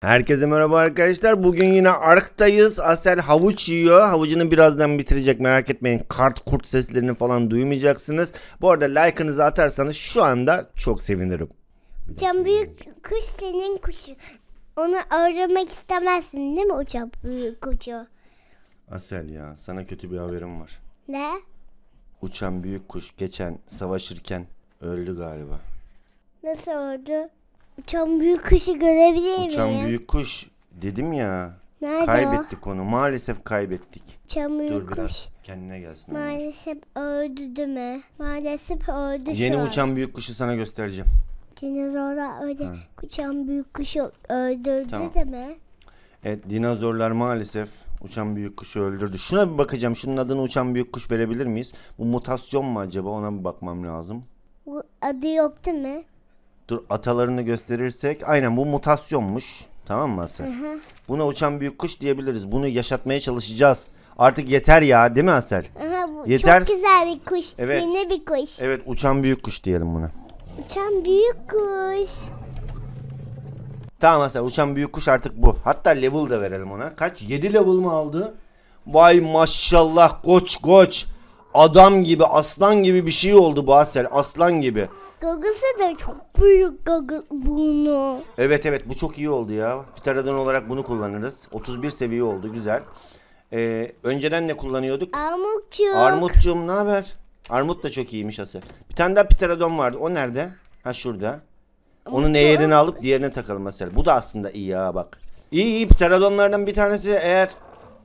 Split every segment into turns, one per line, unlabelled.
Herkese merhaba arkadaşlar. Bugün yine Ark'tayız. Asel havuç yiyor. Havucunu birazdan bitirecek merak etmeyin. Kart kurt seslerini falan duymayacaksınız. Bu arada like'ınızı atarsanız şu anda çok sevinirim. Uçan büyük kuş senin kuşu. Onu öğrenmek istemezsin değil mi uçan büyük kuşu? Asel ya sana kötü bir haberim var. Ne? Uçan büyük kuş geçen savaşırken öldü galiba. Nasıl öldü? Uçan büyük kuşu görebilir miyim? Uçan büyük kuş dedim ya. Nerede kaybettik o? onu. Maalesef kaybettik. Uçan büyük Dur kuş. biraz kendine gelsin. Maalesef öldü değil mi? Maalesef öldü Yeni şu uçan büyük kuşu sana göstereceğim. Dinozorlar öyle ha. uçan büyük kuşu öldürdü tamam. değil mi? Evet dinozorlar maalesef uçan büyük kuşu öldürdü. Şuna bir bakacağım. Şunun adını uçan büyük kuş verebilir miyiz? Bu mutasyon mu acaba? Ona bir bakmam lazım. Bu adı yok değil mi? Dur atalarını gösterirsek. Aynen bu mutasyonmuş. Tamam mı Asya? Buna uçan büyük kuş diyebiliriz. Bunu yaşatmaya çalışacağız. Artık yeter ya değil mi Asel? Aha, bu Yeter. Çok güzel bir kuş. Evet. Yeni bir kuş. Evet uçan büyük kuş diyelim buna. Uçan büyük kuş. Tamam Asel uçan büyük kuş artık bu. Hatta level de verelim ona. Kaç? 7 level mı aldı? Vay maşallah koç koç. Adam gibi aslan gibi bir şey oldu bu Asel. Aslan gibi gagası da çok büyük gagı bunu. Evet evet bu çok iyi oldu ya. Pitaradon olarak bunu kullanırız. 31 seviye oldu güzel. Ee, önceden ne kullanıyorduk? Armutçuk. Armutcuğum ne haber? Armut da çok iyiymiş asıl. Bir tane daha pterodon vardı. O nerede? Ha şurada.
Onun eğerini
alıp diğerine takalım mesela. Bu da aslında iyi ya bak. İyi iyi pterodonlardan bir tanesi eğer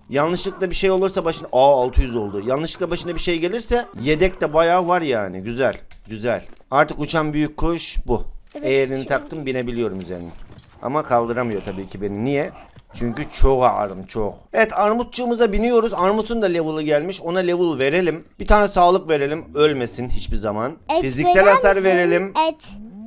yanlışlıkla bir şey olursa başına... Aa 600 oldu. Yanlışlıkla başına bir şey gelirse yedek de bayağı var yani. Güzel. Güzel. Artık uçan büyük kuş bu. Evet, Eğerini şimdi... taktım binebiliyorum üzerine. Ama kaldıramıyor tabii ki beni. Niye? Çünkü çok ağırım çok. Evet armutçuğumuza biniyoruz. Armut'un da level'ı gelmiş. Ona level verelim. Bir tane sağlık verelim. Ölmesin hiçbir zaman. Et Fiziksel hasar misin? verelim. Et.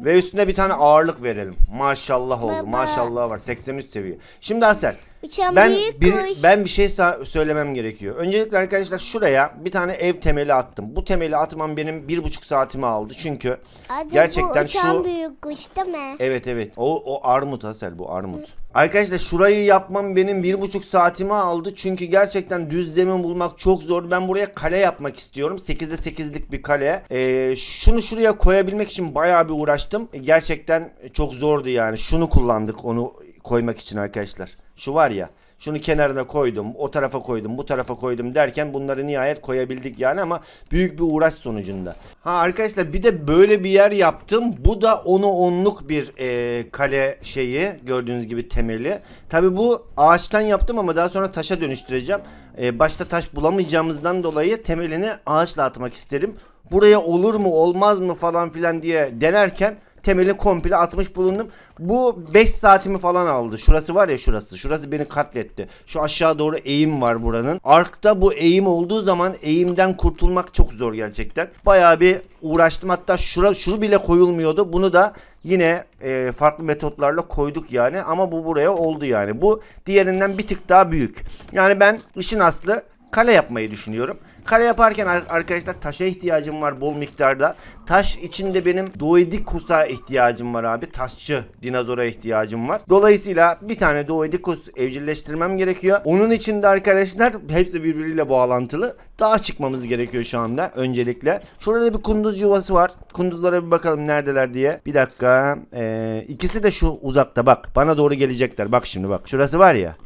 Ve üstüne bir tane ağırlık verelim. Maşallah oldu. Baba. Maşallah var. 83 seviye. Şimdi aser. Uçan ben bir, Ben bir şey söylemem gerekiyor. Öncelikle arkadaşlar şuraya bir tane ev temeli attım. Bu temeli atmam benim bir buçuk saatimi aldı. Çünkü Adı gerçekten bu uçan şu... büyük kuş değil mi? Evet evet. O, o armut Hasel bu armut. Hı. Arkadaşlar şurayı yapmam benim bir buçuk saatimi aldı. Çünkü gerçekten düz zemin bulmak çok zor. Ben buraya kale yapmak istiyorum. 8'e 8'lik bir kale. Ee, şunu şuraya koyabilmek için bayağı bir uğraştım. Gerçekten çok zordu yani. Şunu kullandık onu koymak için arkadaşlar. Şu var ya şunu kenarına koydum, o tarafa koydum, bu tarafa koydum derken bunları nihayet koyabildik yani ama büyük bir uğraş sonucunda. Ha arkadaşlar bir de böyle bir yer yaptım. Bu da onu onluk bir e, kale şeyi gördüğünüz gibi temeli. Tabi bu ağaçtan yaptım ama daha sonra taşa dönüştüreceğim. E, başta taş bulamayacağımızdan dolayı temelini ağaçla atmak isterim buraya olur mu olmaz mı falan filan diye denerken temeli komple atmış bulundum. Bu 5 saatimi falan aldı. Şurası var ya şurası. Şurası beni katletti. Şu aşağı doğru eğim var buranın. Arkta bu eğim olduğu zaman eğimden kurtulmak çok zor gerçekten. Bayağı bir uğraştım. Hatta şura, şunu bile koyulmuyordu. Bunu da yine e, farklı metotlarla koyduk yani ama bu buraya oldu yani. Bu diğerinden bir tık daha büyük. Yani ben işin aslı kale yapmayı düşünüyorum. Kale yaparken arkadaşlar taşa ihtiyacım var bol miktarda. Taş içinde benim Doidicus'a ihtiyacım var abi. Taşçı dinozora ihtiyacım var. Dolayısıyla bir tane Doidicus evcilleştirmem gerekiyor. Onun için de arkadaşlar hepsi birbiriyle bağlantılı. Daha çıkmamız gerekiyor şu anda öncelikle. Şurada bir kunduz yuvası var. Kunduzlara bir bakalım neredeler diye. Bir dakika. Ee, ikisi de şu uzakta bak. Bana doğru gelecekler. Bak şimdi bak. Şurası var ya.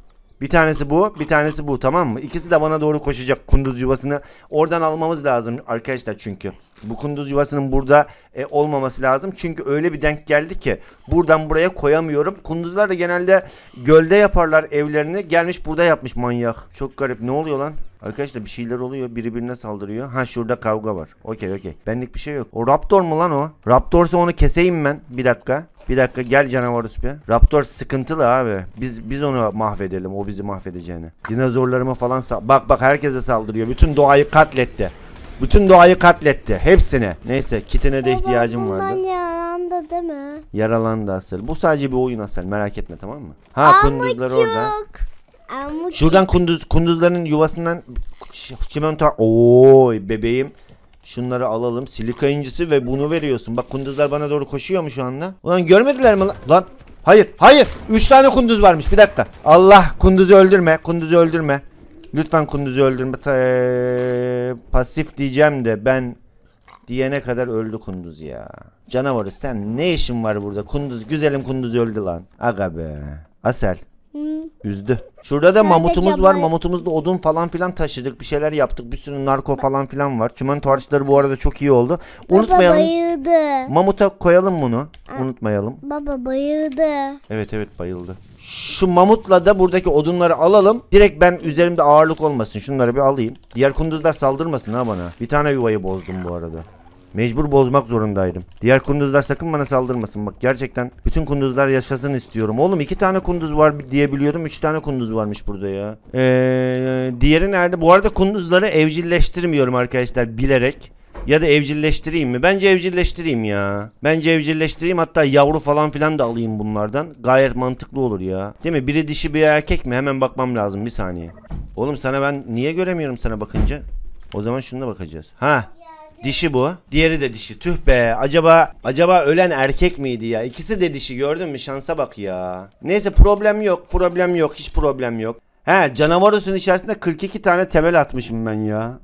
Bir tanesi bu, bir tanesi bu tamam mı? İkisi de bana doğru koşacak kunduz yuvasını. Oradan almamız lazım arkadaşlar çünkü. Bu kunduz yuvasının burada e, olmaması lazım. Çünkü öyle bir denk geldi ki buradan buraya koyamıyorum. Kunduzlar da genelde gölde yaparlar evlerini. Gelmiş burada yapmış manyak. Çok garip. Ne oluyor lan? Arkadaşlar bir şeyler oluyor. Biri birine saldırıyor. Ha şurada kavga var. Okey okey. Benlik bir şey yok. O raptor mu lan o? Raptorsa onu keseyim ben. Bir dakika. Bir dakika gel canavar bir. Raptor sıkıntılı abi. Biz biz onu mahvedelim. O bizi mahvedeceğini. Dinozorlarımı falan bak bak herkese saldırıyor. Bütün doğayı katletti. Bütün doğayı katletti. Hepsini. Neyse kitine de ihtiyacım vardı. Bundan yaralandı değil mi? Yaralandı Asel. Bu sadece bir oyun Asel. Merak etme tamam mı? Ha Amacık. kunduzlar orada. Amacık. Şuradan kunduz kunduzların yuvasından çimento... Oy bebeğim. Şunları alalım. Silika incisi ve bunu veriyorsun. Bak kunduzlar bana doğru koşuyor mu şu anda? Ulan görmediler mi lan? Lan hayır hayır. Üç tane kunduz varmış bir dakika. Allah kunduzu öldürme kunduzu öldürme. Lütfen kunduzu öldürme. Ee, pasif diyeceğim de ben diyene kadar öldü kunduz ya. Canavarı sen ne işin var burada? Kunduz güzelim kunduz öldü lan. Aga be. Asel. Üzdü. Şurada da mamutumuz var. Mamutumuzla odun falan filan taşıdık. Bir şeyler yaptık. Bir sürü narko falan filan var. Çimento harçları bu arada çok iyi oldu. Baba Unutmayalım. bayıldı. Mamuta koyalım bunu. Unutmayalım. Baba bayıldı. Evet evet bayıldı. Şu mamutla da buradaki odunları alalım. Direkt ben üzerimde ağırlık olmasın. Şunları bir alayım. Diğer kunduzlar saldırmasın ha bana. Bir tane yuvayı bozdum bu arada. Mecbur bozmak zorundaydım. Diğer kunduzlar sakın bana saldırmasın. Bak gerçekten bütün kunduzlar yaşasın istiyorum. Oğlum iki tane kunduz var diye biliyordum. Üç tane kunduz varmış burada ya. Ee, diğeri nerede? Bu arada kunduzları evcilleştirmiyorum arkadaşlar bilerek. Ya da evcilleştireyim mi? Bence evcilleştireyim ya. Bence evcilleştireyim hatta yavru falan filan da alayım bunlardan. Gayet mantıklı olur ya. Değil mi? Biri dişi bir erkek mi? Hemen bakmam lazım bir saniye. Oğlum sana ben niye göremiyorum sana bakınca? O zaman şuna bakacağız. Ha Dişi bu. Diğeri de dişi. Tüh be. Acaba acaba ölen erkek miydi ya? İkisi de dişi gördün mü? Şansa bak ya. Neyse problem yok. Problem yok. Hiç problem yok. He canavar üstünün içerisinde 42 tane temel atmışım ben ya.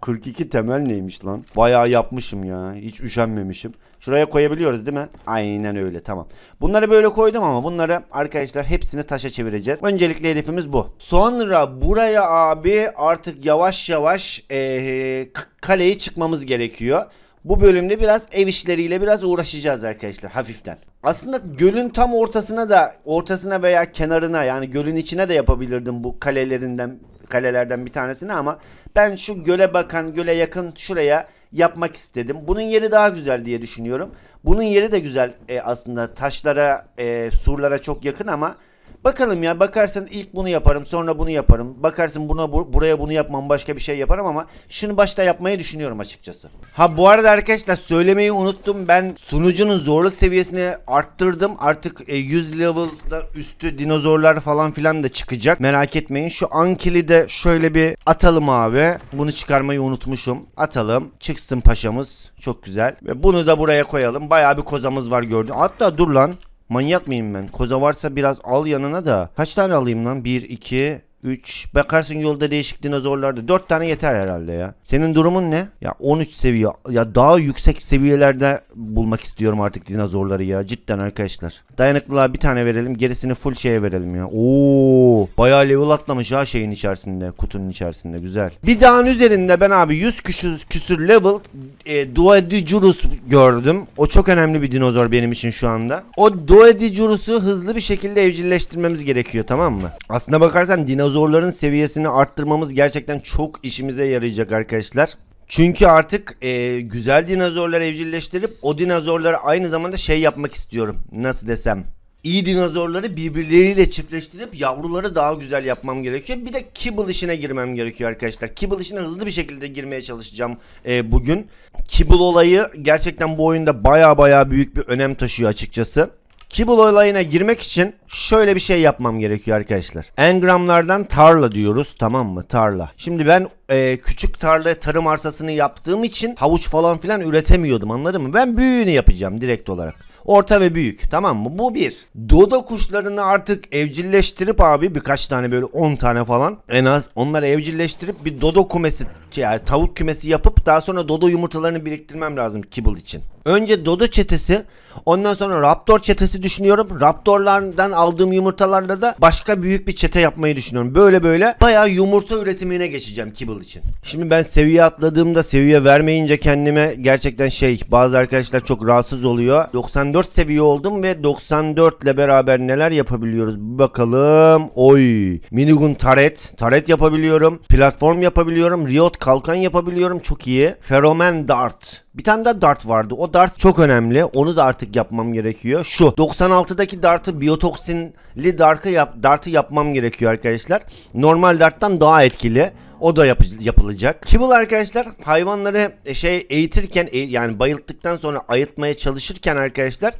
42 temel neymiş lan? Bayağı yapmışım ya. Hiç üşenmemişim. Şuraya koyabiliyoruz değil mi? Aynen öyle tamam. Bunları böyle koydum ama bunları arkadaşlar hepsini taşa çevireceğiz. Öncelikle hedefimiz bu. Sonra buraya abi artık yavaş yavaş ee, kaleye çıkmamız gerekiyor. Bu bölümde biraz ev işleriyle biraz uğraşacağız arkadaşlar hafiften. Aslında gölün tam ortasına da ortasına veya kenarına yani gölün içine de yapabilirdim bu kalelerinden kalelerden bir tanesini ama ben şu göle bakan göle yakın şuraya yapmak istedim. Bunun yeri daha güzel diye düşünüyorum. Bunun yeri de güzel e, aslında taşlara e, surlara çok yakın ama Bakalım ya bakarsın ilk bunu yaparım sonra bunu yaparım. Bakarsın buna bu, buraya bunu yapmam başka bir şey yaparım ama şunu başta yapmayı düşünüyorum açıkçası. Ha bu arada arkadaşlar söylemeyi unuttum. Ben sunucunun zorluk seviyesini arttırdım. Artık e, 100 level'da üstü dinozorlar falan filan da çıkacak. Merak etmeyin. Şu Ankil'i de şöyle bir atalım abi. Bunu çıkarmayı unutmuşum. Atalım. Çıksın paşamız. Çok güzel. Ve bunu da buraya koyalım. Bayağı bir kozamız var gördün Hatta dur lan. Manyak mıyım ben? Koza varsa biraz al yanına da. Kaç tane alayım lan? 1, 2, 3. Bakarsın yolda değişik dinozorlarda. 4 tane yeter herhalde ya. Senin durumun ne? Ya 13 seviye. Ya daha yüksek seviyelerde bulmak istiyorum artık dinozorları ya. Cidden arkadaşlar. Dayanıklılığa bir tane verelim. Gerisini full şeye verelim ya. Oo, bayağı level atlamış ha şeyin içerisinde. Kutunun içerisinde. Güzel. Bir dağın üzerinde ben abi 100 küsür, küsür level e, Doedicurus gördüm. O çok önemli bir dinozor benim için şu anda. O Doedicurus'u hızlı bir şekilde evcilleştirmemiz gerekiyor tamam mı? Aslına bakarsan dinozor dinozorların seviyesini arttırmamız gerçekten çok işimize yarayacak arkadaşlar. Çünkü artık e, güzel dinozorları evcilleştirip o dinozorları aynı zamanda şey yapmak istiyorum. Nasıl desem. İyi dinozorları birbirleriyle çiftleştirip yavruları daha güzel yapmam gerekiyor. Bir de kibble işine girmem gerekiyor arkadaşlar. Kibble işine hızlı bir şekilde girmeye çalışacağım e, bugün. Kibble olayı gerçekten bu oyunda baya baya büyük bir önem taşıyor açıkçası. Kibble olayına girmek için şöyle bir şey yapmam gerekiyor arkadaşlar. Engramlardan tarla diyoruz tamam mı tarla. Şimdi ben e, küçük tarla tarım arsasını yaptığım için havuç falan filan üretemiyordum anladın mı? Ben büyüğünü yapacağım direkt olarak orta ve büyük tamam mı? Bu bir. Dodo kuşlarını artık evcilleştirip abi birkaç tane böyle 10 tane falan en az onları evcilleştirip bir dodo kümesi yani şey, tavuk kümesi yapıp daha sonra dodo yumurtalarını biriktirmem lazım kibble için. Önce Dodo çetesi Ondan sonra Raptor çetesi düşünüyorum. Raptorlardan aldığım yumurtalarla da başka büyük bir çete yapmayı düşünüyorum. Böyle böyle bayağı yumurta üretimine geçeceğim Kibble için. Şimdi ben seviye atladığımda seviye vermeyince kendime gerçekten şey bazı arkadaşlar çok rahatsız oluyor. 94 seviye oldum ve 94 ile beraber neler yapabiliyoruz bakalım. Oy minigun taret. Taret yapabiliyorum. Platform yapabiliyorum. Riot kalkan yapabiliyorum. Çok iyi. Feromen dart. Bir tane daha dart vardı. O dart çok önemli. Onu da artık yapmam gerekiyor. Şu 96'daki dartı biyotoksinli dartı, yap, dartı yapmam gerekiyor arkadaşlar. Normal darttan daha etkili. O da yap yapılacak. Kibble arkadaşlar hayvanları e, şey eğitirken e yani bayılttıktan sonra ayıtmaya çalışırken arkadaşlar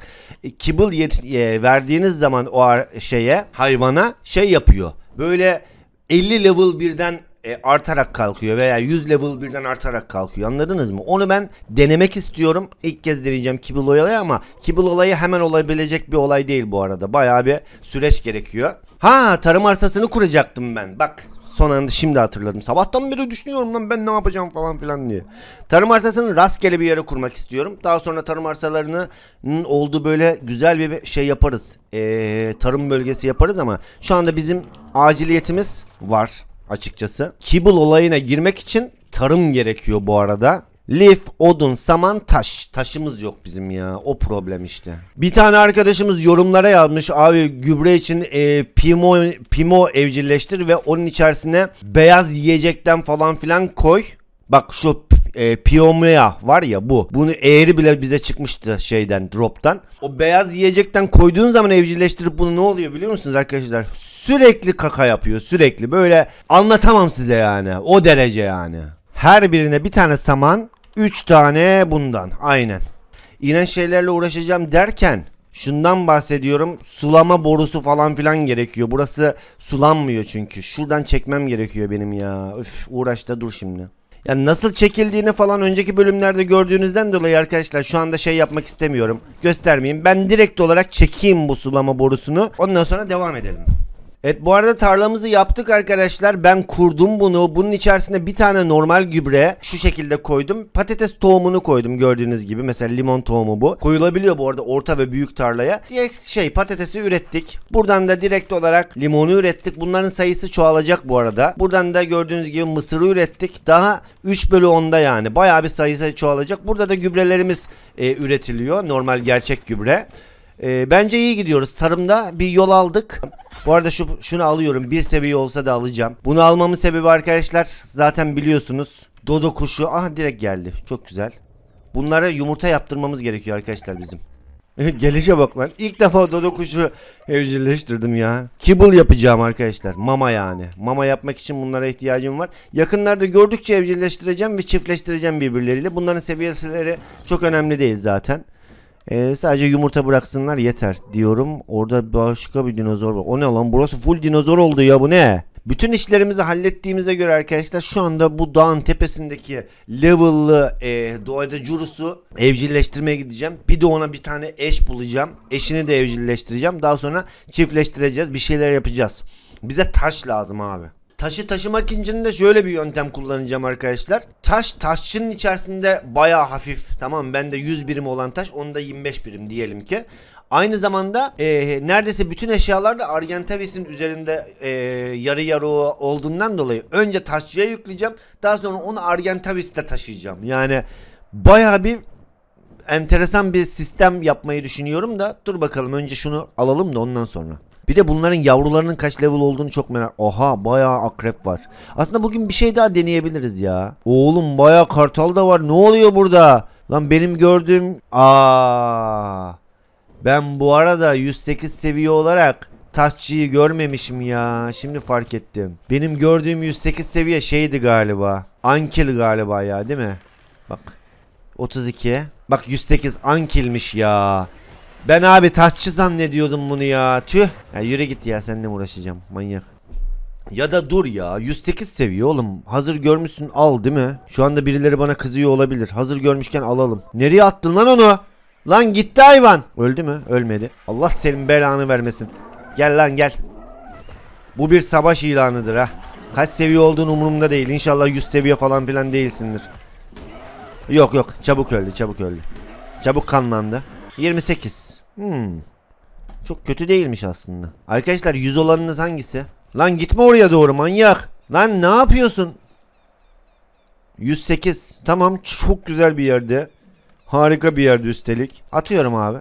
e, kibble e, verdiğiniz zaman o şeye hayvana şey yapıyor. Böyle 50 level birden e, artarak kalkıyor veya 100 level birden artarak kalkıyor. Anladınız mı? Onu ben denemek istiyorum. İlk kez deneyeceğim kibul olayı ama kibul olayı hemen olabilecek bir olay değil bu arada. Bayağı bir süreç gerekiyor. Ha tarım arsasını kuracaktım ben. Bak son anda şimdi hatırladım. Sabahtan beri düşünüyorum lan ben ne yapacağım falan filan diye. Tarım arsasını rastgele bir yere kurmak istiyorum. Daha sonra tarım arsalarının olduğu böyle güzel bir şey yaparız. Ee, tarım bölgesi yaparız ama şu anda bizim aciliyetimiz var açıkçası. Kibble olayına girmek için tarım gerekiyor bu arada. Lif, odun, saman, taş. Taşımız yok bizim ya. O problem işte. Bir tane arkadaşımız yorumlara yazmış. Abi gübre için e, pimo, pimo evcilleştir ve onun içerisine beyaz yiyecekten falan filan koy. Bak şu e, Piyomea var ya bu. Bunu eğri bile bize çıkmıştı şeyden droptan. O beyaz yiyecekten koyduğun zaman evcilleştirip bunu ne oluyor biliyor musunuz arkadaşlar? Sürekli kaka yapıyor sürekli. Böyle anlatamam size yani. O derece yani. Her birine bir tane saman, 3 tane bundan. Aynen. İğrenç şeylerle uğraşacağım derken Şundan bahsediyorum. Sulama borusu falan filan gerekiyor. Burası sulanmıyor çünkü. Şuradan çekmem gerekiyor benim ya. Üf uğraşta dur şimdi. Yani nasıl çekildiğini falan önceki bölümlerde gördüğünüzden dolayı arkadaşlar şu anda şey yapmak istemiyorum. Göstermeyeyim. Ben direkt olarak çekeyim bu sulama borusunu. Ondan sonra devam edelim. Evet bu arada tarlamızı yaptık arkadaşlar. Ben kurdum bunu. Bunun içerisine bir tane normal gübre şu şekilde koydum. Patates tohumunu koydum gördüğünüz gibi. Mesela limon tohumu bu. Koyulabiliyor bu arada orta ve büyük tarlaya. Diye şey patatesi ürettik. Buradan da direkt olarak limonu ürettik. Bunların sayısı çoğalacak bu arada. Buradan da gördüğünüz gibi mısırı ürettik. Daha 3 bölü 10'da yani. baya bir sayısı çoğalacak. Burada da gübrelerimiz e, üretiliyor. Normal gerçek gübre. E, bence iyi gidiyoruz. Tarımda bir yol aldık. Bu arada şu şunu alıyorum. Bir seviye olsa da alacağım. Bunu almamın sebebi arkadaşlar zaten biliyorsunuz. Dodo kuşu. Ah direkt geldi. Çok güzel. Bunlara yumurta yaptırmamız gerekiyor arkadaşlar bizim. Gelişe bak lan. İlk defa dodo kuşu evcilleştirdim ya. Kibble yapacağım arkadaşlar. Mama yani. Mama yapmak için bunlara ihtiyacım var. Yakınlarda gördükçe evcilleştireceğim ve çiftleştireceğim birbirleriyle. Bunların seviyeleri çok önemli değil zaten. E, sadece yumurta bıraksınlar yeter diyorum. Orada başka bir dinozor var. O ne lan burası full dinozor oldu ya bu ne? Bütün işlerimizi hallettiğimize göre arkadaşlar şu anda bu dağın tepesindeki level'lı e, doğada curusu evcilleştirmeye gideceğim. Bir de ona bir tane eş bulacağım. Eşini de evcilleştireceğim. Daha sonra çiftleştireceğiz. Bir şeyler yapacağız. Bize taş lazım abi. Taşı taşımak için de şöyle bir yöntem kullanacağım arkadaşlar. Taş taşçının içerisinde baya hafif tamam ben de 100 birim olan taş onda 25 birim diyelim ki. Aynı zamanda e, neredeyse bütün eşyalar da Argentavis'in üzerinde e, yarı yarı olduğundan dolayı önce taşçıya yükleyeceğim. Daha sonra onu Argentavis'te taşıyacağım. Yani baya bir enteresan bir sistem yapmayı düşünüyorum da dur bakalım önce şunu alalım da ondan sonra. Bir de bunların yavrularının kaç level olduğunu çok merak. Oha bayağı akrep var. Aslında bugün bir şey daha deneyebiliriz ya. Oğlum bayağı kartal da var. Ne oluyor burada? Lan benim gördüğüm aa ben bu arada 108 seviye olarak taşçıyı görmemişim ya. Şimdi fark ettim. Benim gördüğüm 108 seviye şeydi galiba. Ankil galiba ya değil mi? Bak 32. Bak 108 ankilmiş ya. Ben abi taşçı zannediyordum bunu ya. Tüh. Ya yürü git ya seninle mi uğraşacağım manyak. Ya da dur ya 108 seviye oğlum hazır görmüşsün al değil mi? Şu anda birileri bana kızıyor olabilir hazır görmüşken alalım. Nereye attın lan onu? Lan gitti hayvan. Öldü mü? Ölmedi. Allah senin belanı vermesin. Gel lan gel. Bu bir savaş ilanıdır ha. Kaç seviye olduğun umurumda değil. İnşallah 100 seviye falan filan değilsindir. Yok yok çabuk öldü çabuk öldü. Çabuk kanlandı. 28. Hmm. Çok kötü değilmiş aslında. Arkadaşlar yüz olanınız hangisi? Lan gitme oraya doğru manyak. Lan ne yapıyorsun? 108. Tamam çok güzel bir yerde. Harika bir yerde üstelik. Atıyorum abi.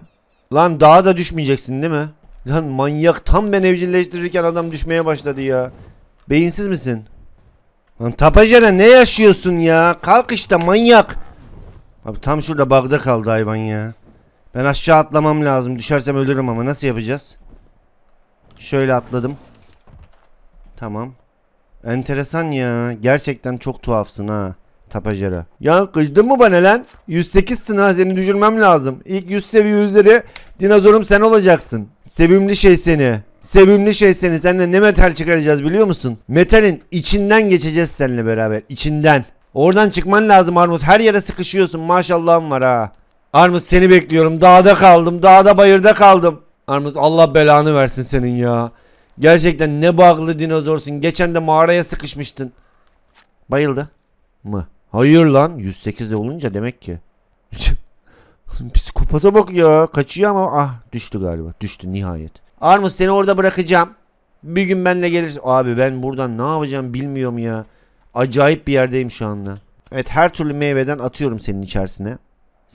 Lan daha da düşmeyeceksin değil mi? Lan manyak tam ben evcilleştirirken adam düşmeye başladı ya. Beyinsiz misin? Lan tapacana ne yaşıyorsun ya? Kalk işte manyak. Abi tam şurada bagda kaldı hayvan ya. Ben aşağı atlamam lazım. Düşersem ölürüm ama nasıl yapacağız? Şöyle atladım. Tamam. Enteresan ya. Gerçekten çok tuhafsın ha. Tapacera. Ya kızdın mı bana lan? 108 ha seni düşürmem lazım. İlk 100 seviye üzeri dinozorum sen olacaksın. Sevimli şey seni. Sevimli şey seni. Seninle ne metal çıkaracağız biliyor musun? Metalin içinden geçeceğiz seninle beraber. İçinden. Oradan çıkman lazım Armut. Her yere sıkışıyorsun. Maşallahım var ha. Armut seni bekliyorum. Dağda kaldım. Dağda bayırda kaldım. Armut Allah belanı versin senin ya. Gerçekten ne bağlı dinozorsun. Geçen de mağaraya sıkışmıştın. Bayıldı. Mı? Hayır lan. 108 de olunca demek ki. Psikopata bak ya. Kaçıyor ama ah düştü galiba. Düştü nihayet. Armut seni orada bırakacağım. Bir gün benle gelirsin. Abi ben buradan ne yapacağım bilmiyorum ya. Acayip bir yerdeyim şu anda. Evet her türlü meyveden atıyorum senin içerisine.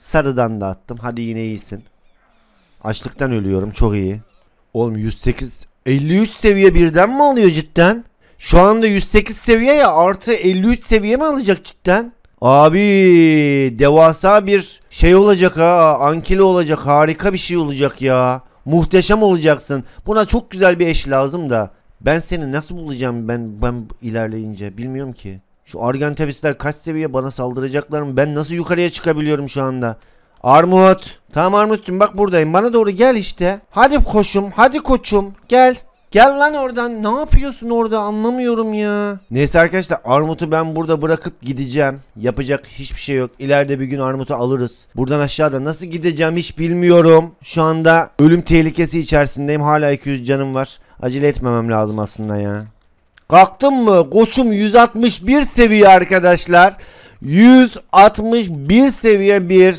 Sarıdan da attım. Hadi yine iyisin. Açlıktan ölüyorum. Çok iyi. Oğlum 108 53 seviye birden mi alıyor cidden? Şu anda 108 seviye ya artı 53 seviye mi alacak cidden? Abi devasa bir şey olacak ha. Ankele olacak. Harika bir şey olacak ya. Muhteşem olacaksın. Buna çok güzel bir eş lazım da. Ben seni nasıl bulacağım ben ben ilerleyince bilmiyorum ki. Şu Argentavisler kaç seviye bana saldıracaklar mı? Ben nasıl yukarıya çıkabiliyorum şu anda? Armut. Tamam Armut'cum bak buradayım. Bana doğru gel işte. Hadi koşum. Hadi koçum. Gel. Gel lan oradan. Ne yapıyorsun orada anlamıyorum ya. Neyse arkadaşlar Armut'u ben burada bırakıp gideceğim. Yapacak hiçbir şey yok. İleride bir gün Armut'u alırız. Buradan aşağıda nasıl gideceğim hiç bilmiyorum. Şu anda ölüm tehlikesi içerisindeyim. Hala 200 canım var. Acele etmemem lazım aslında ya. Kalktın mı? Koçum 161 seviye arkadaşlar. 161 seviye bir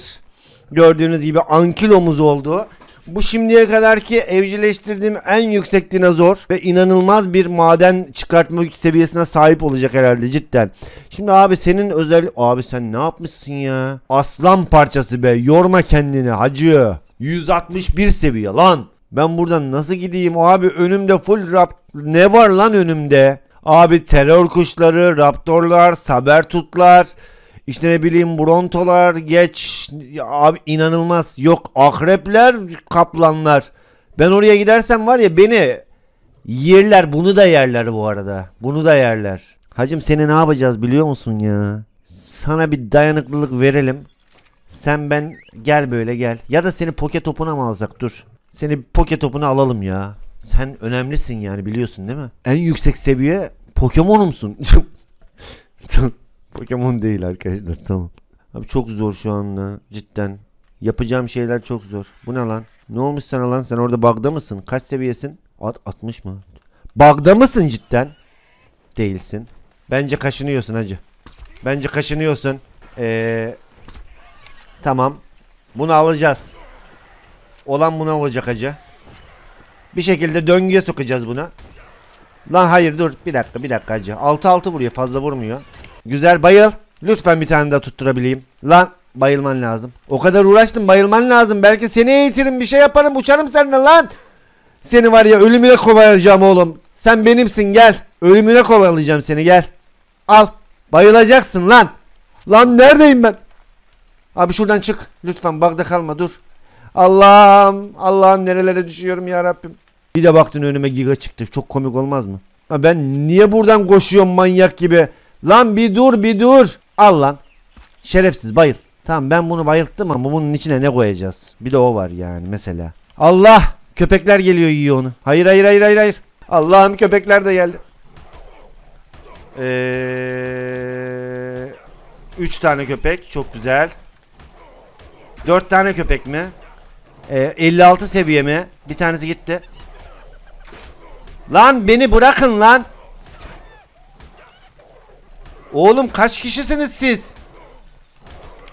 gördüğünüz gibi ankilomuz oldu. Bu şimdiye kadarki evcilleştirdiğim en yüksek dinozor ve inanılmaz bir maden çıkartma seviyesine sahip olacak herhalde cidden. Şimdi abi senin özel... Abi sen ne yapmışsın ya? Aslan parçası be yorma kendini hacı. 161 seviye lan. Ben buradan nasıl gideyim abi önümde full rap ne var lan önümde? Abi terör kuşları, raptorlar, sabertutlar, işte ne bileyim brontolar, geç ya abi inanılmaz. Yok akrepler, kaplanlar. Ben oraya gidersem var ya beni yerler. Bunu da yerler bu arada. Bunu da yerler. Hacım seni ne yapacağız biliyor musun ya? Sana bir dayanıklılık verelim. Sen ben gel böyle gel. Ya da seni poke topuna mı alsak dur. Seni poke topuna alalım ya. Sen önemlisin yani biliyorsun değil mi? En yüksek seviye Pokemon'umsun. Pokemon değil arkadaşlar tamam. Abi çok zor şu anda cidden. Yapacağım şeyler çok zor. Bu ne lan? Ne olmuş sana lan? Sen orada bug'da mısın? Kaç seviyesin? At 60 mı? Bug'da mısın cidden? Değilsin. Bence kaşınıyorsun hacı. Bence kaşınıyorsun. Ee, tamam. Bunu alacağız. Olan buna olacak hacı. Bir şekilde döngüye sokacağız buna. Lan hayır dur bir dakika bir dakika acı. 6-6 vuruyor fazla vurmuyor. Güzel bayıl. Lütfen bir tane daha tutturabileyim. Lan bayılman lazım. O kadar uğraştım bayılman lazım. Belki seni eğitirim bir şey yaparım uçarım seninle lan. Seni var ya ölümüne kovalayacağım oğlum. Sen benimsin gel. Ölümüne kovalayacağım seni gel. Al. Bayılacaksın lan. Lan neredeyim ben? Abi şuradan çık. Lütfen bagda kalma dur. Allah'ım Allah'ım nerelere düşüyorum ya Rabbim. Bir de baktın önüme giga çıktı. Çok komik olmaz mı? ben niye buradan koşuyorum manyak gibi? Lan bir dur bir dur. Al lan. Şerefsiz bayıl. Tamam ben bunu bayılttım ama bunun içine ne koyacağız? Bir de o var yani mesela. Allah! Köpekler geliyor yiyor onu. Hayır hayır hayır hayır hayır. Allah'ım köpekler de geldi. Ee, üç tane köpek çok güzel. Dört tane köpek mi? Ee, 56 seviyeme. Bir tanesi gitti. Lan beni bırakın lan. Oğlum kaç kişisiniz siz?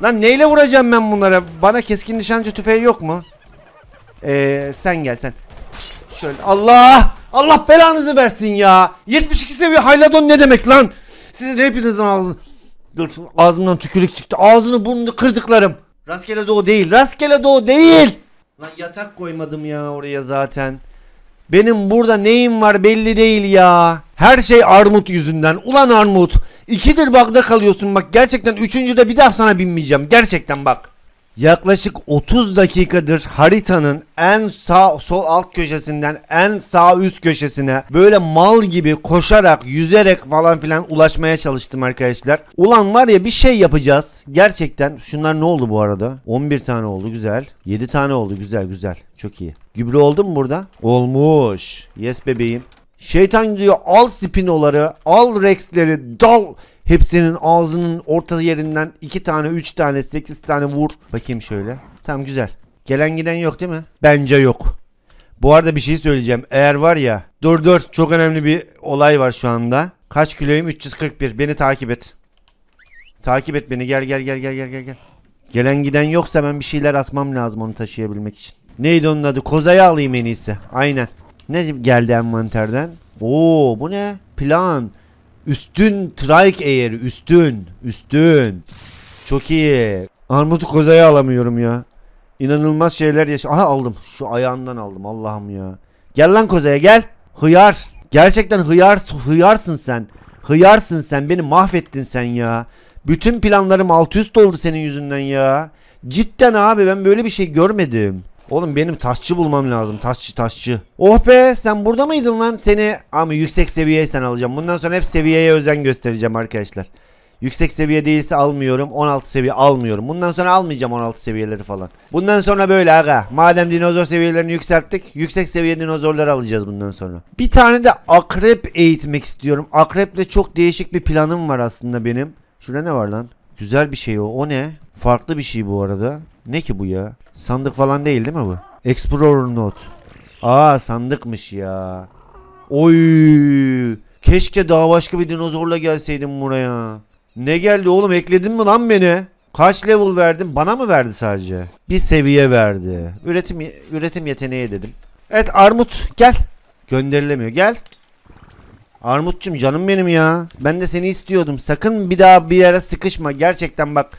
Lan neyle vuracağım ben bunlara? Bana keskin nişancı tüfeği yok mu? Ee, sen gel sen. Şöyle Allah! Allah belanızı versin ya. 72 seviye hayladon ne demek lan? Sizin hepinizin ağzını... Dur ağzımdan tükürük çıktı. Ağzını burnunu kırdıklarım. Rastgele doğu değil. Rastgele doğu değil. Lan yatak koymadım ya oraya zaten. Benim burada neyim var belli değil ya. Her şey armut yüzünden. Ulan armut. İkidir bagda kalıyorsun bak. Gerçekten üçüncüde bir daha sana binmeyeceğim. Gerçekten bak. Yaklaşık 30 dakikadır haritanın en sağ sol alt köşesinden en sağ üst köşesine böyle mal gibi koşarak yüzerek falan filan ulaşmaya çalıştım arkadaşlar. Ulan var ya bir şey yapacağız. Gerçekten şunlar ne oldu bu arada? 11 tane oldu güzel. 7 tane oldu güzel güzel. Çok iyi. Gübre oldu mu burada? Olmuş. Yes bebeğim. Şeytan diyor al spinoları, al rexleri, dal... Hepsinin ağzının orta yerinden 2 tane 3 tane 8 tane vur. Bakayım şöyle. Tamam güzel. Gelen giden yok değil mi? Bence yok. Bu arada bir şey söyleyeceğim. Eğer var ya. Dur dur çok önemli bir olay var şu anda. Kaç kiloyum? 341. Beni takip et. Takip et beni. Gel gel gel gel gel gel. gel Gelen giden yoksa ben bir şeyler atmam lazım onu taşıyabilmek için. Neydi onun adı? Kozayı alayım en iyisi. Aynen. Ne geldi envanterden? Oo bu ne? Plan. Üstün trike eğer üstün. Üstün. Çok iyi. Armut'u kozaya alamıyorum ya. İnanılmaz şeyler yaşa. Aha aldım. Şu ayağından aldım Allah'ım ya. Gel lan kozaya gel. Hıyar. Gerçekten hıyar hıyarsın sen. Hıyarsın sen. Beni mahvettin sen ya. Bütün planlarım alt üst oldu senin yüzünden ya. Cidden abi ben böyle bir şey görmedim. Oğlum benim taşçı bulmam lazım. Taşçı taşçı. Oh be sen burada mıydın lan? Seni ama yüksek seviyeye sen alacağım. Bundan sonra hep seviyeye özen göstereceğim arkadaşlar. Yüksek seviye değilse almıyorum. 16 seviye almıyorum. Bundan sonra almayacağım 16 seviyeleri falan. Bundan sonra böyle aga. Madem dinozor seviyelerini yükselttik. Yüksek seviye dinozorları alacağız bundan sonra. Bir tane de akrep eğitmek istiyorum. Akreple çok değişik bir planım var aslında benim. Şurada ne var lan? Güzel bir şey o. O ne? Farklı bir şey bu arada. Ne ki bu ya? Sandık falan değil değil mi bu? Explorer Note. Aa sandıkmış ya. Oy! Keşke daha başka bir dinozorla gelseydim buraya. Ne geldi oğlum ekledin mi lan beni? Kaç level verdin? Bana mı verdi sadece? Bir seviye verdi. Üretim üretim yeteneği dedim. Evet Armut gel. Gönderilemiyor gel. Armutçum canım benim ya. Ben de seni istiyordum. Sakın bir daha bir yere sıkışma. Gerçekten bak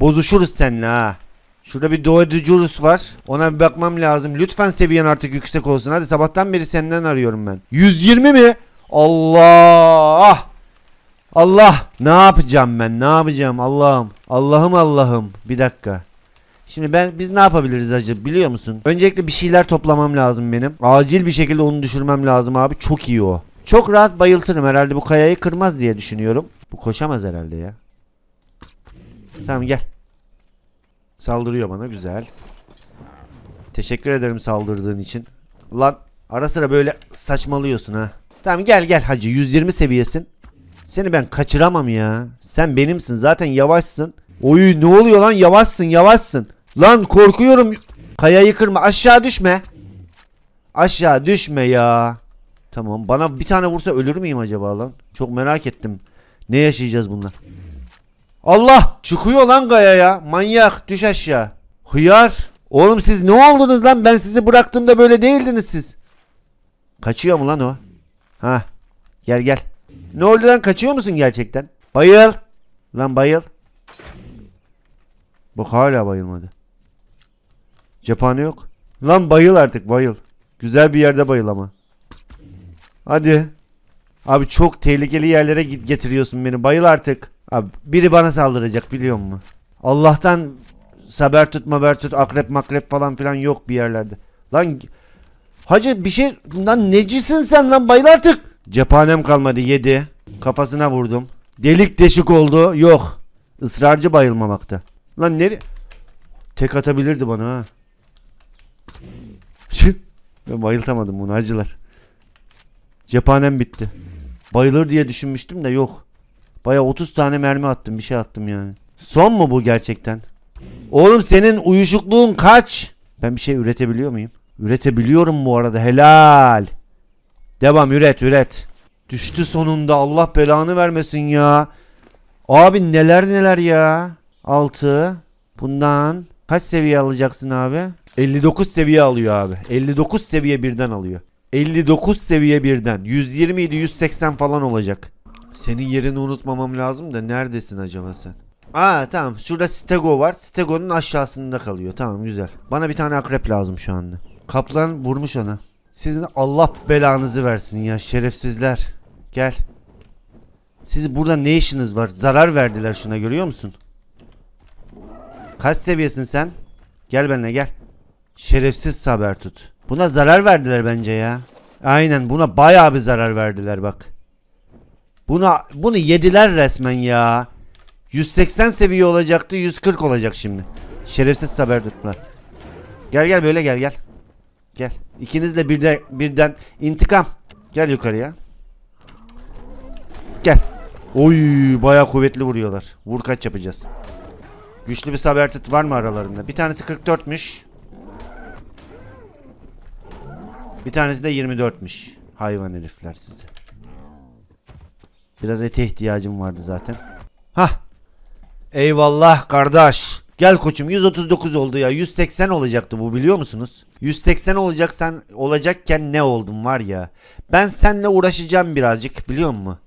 bozuşuruz seninle ha. Şurada bir Doğa var. Ona bir bakmam lazım. Lütfen seviyen artık yüksek olsun. Hadi sabahtan beri senden arıyorum ben. 120 mi? Allah! Allah! Ne yapacağım ben? Ne yapacağım Allah'ım? Allah'ım Allah'ım. Bir dakika. Şimdi ben biz ne yapabiliriz acaba biliyor musun? Öncelikle bir şeyler toplamam lazım benim. Acil bir şekilde onu düşürmem lazım abi. Çok iyi o. Çok rahat bayıltırım herhalde bu kayayı kırmaz diye düşünüyorum. Bu koşamaz herhalde ya. Tamam gel. Saldırıyor bana güzel. Teşekkür ederim saldırdığın için. Lan ara sıra böyle saçmalıyorsun ha. Tamam gel gel hacı 120 seviyesin. Seni ben kaçıramam ya. Sen benimsin zaten yavaşsın. Oy ne oluyor lan yavaşsın yavaşsın. Lan korkuyorum. Kayayı kırma aşağı düşme. Aşağı düşme ya. Tamam bana bir tane vursa ölür müyüm acaba lan? Çok merak ettim. Ne yaşayacağız bunlar? Allah çıkıyor lan kayaya. Manyak düş aşağı. Hıyar. Oğlum siz ne oldunuz lan? Ben sizi bıraktığımda böyle değildiniz siz. Kaçıyor mu lan o? Ha. Gel gel. Ne oldu lan kaçıyor musun gerçekten? Bayıl. Lan bayıl. Bu hala bayılmadı. Cephane yok. Lan bayıl artık bayıl. Güzel bir yerde bayıl ama. Hadi. Abi çok tehlikeli yerlere git getiriyorsun beni. Bayıl artık. Abi biri bana saldıracak biliyor musun? Allah'tan saber tut maber tut akrep makrep falan filan yok bir yerlerde. Lan hacı bir şey lan necisin sen lan bayıl artık. Cephanem kalmadı yedi. Kafasına vurdum. Delik deşik oldu yok. Israrcı bayılmamakta. Lan neri? Tek atabilirdi bana ha. ben bayıltamadım bunu acılar. Cephanem bitti. Bayılır diye düşünmüştüm de yok. Baya 30 tane mermi attım bir şey attım yani. Son mu bu gerçekten? Oğlum senin uyuşukluğun kaç? Ben bir şey üretebiliyor muyum? Üretebiliyorum bu arada helal. Devam üret üret. Düştü sonunda Allah belanı vermesin ya. Abi neler neler ya. 6. Bundan kaç seviye alacaksın abi? 59 seviye alıyor abi. 59 seviye birden alıyor. 59 seviye birden. 120 idi 180 falan olacak. Senin yerini unutmamam lazım da neredesin acaba sen? Aa tamam şurada Stego var. Stego'nun aşağısında kalıyor. Tamam güzel. Bana bir tane akrep lazım şu anda. Kaplan vurmuş ona. Sizin Allah belanızı versin ya şerefsizler. Gel. Siz burada ne işiniz var? Zarar verdiler şuna görüyor musun? Kaç seviyesin sen? Gel benimle gel. Şerefsiz haber tut. Buna zarar verdiler bence ya. Aynen buna bayağı bir zarar verdiler bak. Buna, bunu yediler resmen ya. 180 seviye olacaktı 140 olacak şimdi. Şerefsiz haber tuttular. Gel gel böyle gel gel. Gel. İkinizle birden, birden intikam. Gel yukarıya. Gel. Oy baya kuvvetli vuruyorlar. Vur kaç yapacağız. Güçlü bir sabertit var mı aralarında? Bir tanesi 44'müş. Bir tanesi de 24'müş. Hayvan herifler sizi. Biraz ete ihtiyacım vardı zaten. Hah. Eyvallah kardeş. Gel koçum 139 oldu ya. 180 olacaktı bu biliyor musunuz? 180 olacak sen olacakken ne oldun var ya. Ben seninle uğraşacağım birazcık biliyor musun?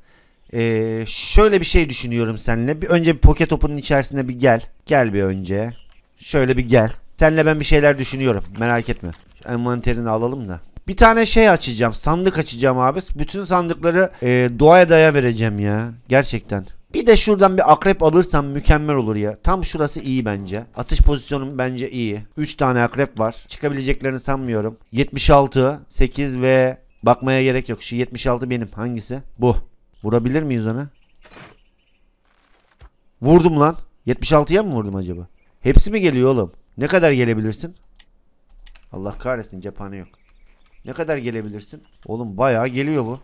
Ee, şöyle bir şey düşünüyorum seninle. Bir, önce bir poket topunun içerisine bir gel. Gel bir önce. Şöyle bir gel. Senle ben bir şeyler düşünüyorum. Merak etme. Şu envanterini alalım da. Bir tane şey açacağım. Sandık açacağım abi. Bütün sandıkları e, doğaya daya vereceğim ya. Gerçekten. Bir de şuradan bir akrep alırsam mükemmel olur ya. Tam şurası iyi bence. Atış pozisyonum bence iyi. 3 tane akrep var. Çıkabileceklerini sanmıyorum. 76, 8 ve bakmaya gerek yok. Şu 76 benim. Hangisi? Bu. Vurabilir miyiz ona? Vurdum lan. 76'ya mı vurdum acaba? Hepsi mi geliyor oğlum? Ne kadar gelebilirsin? Allah kahretsin cephane yok. Ne kadar gelebilirsin? Oğlum bayağı geliyor bu.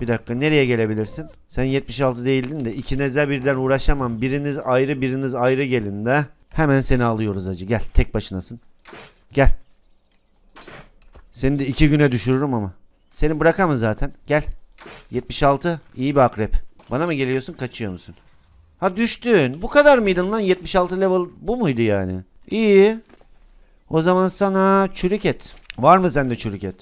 Bir dakika nereye gelebilirsin? Sen 76 değildin de ikinize birden uğraşamam. Biriniz ayrı biriniz ayrı gelin de. Hemen seni alıyoruz acı. Gel tek başınasın. Gel. Seni de iki güne düşürürüm ama. Seni bırakamam zaten. Gel. 76 iyi bir akrep. Bana mı geliyorsun kaçıyor musun? Ha düştün. Bu kadar mıydın lan 76 level bu muydu yani? İyi. O zaman sana çürük et. Var mı sende çürük et?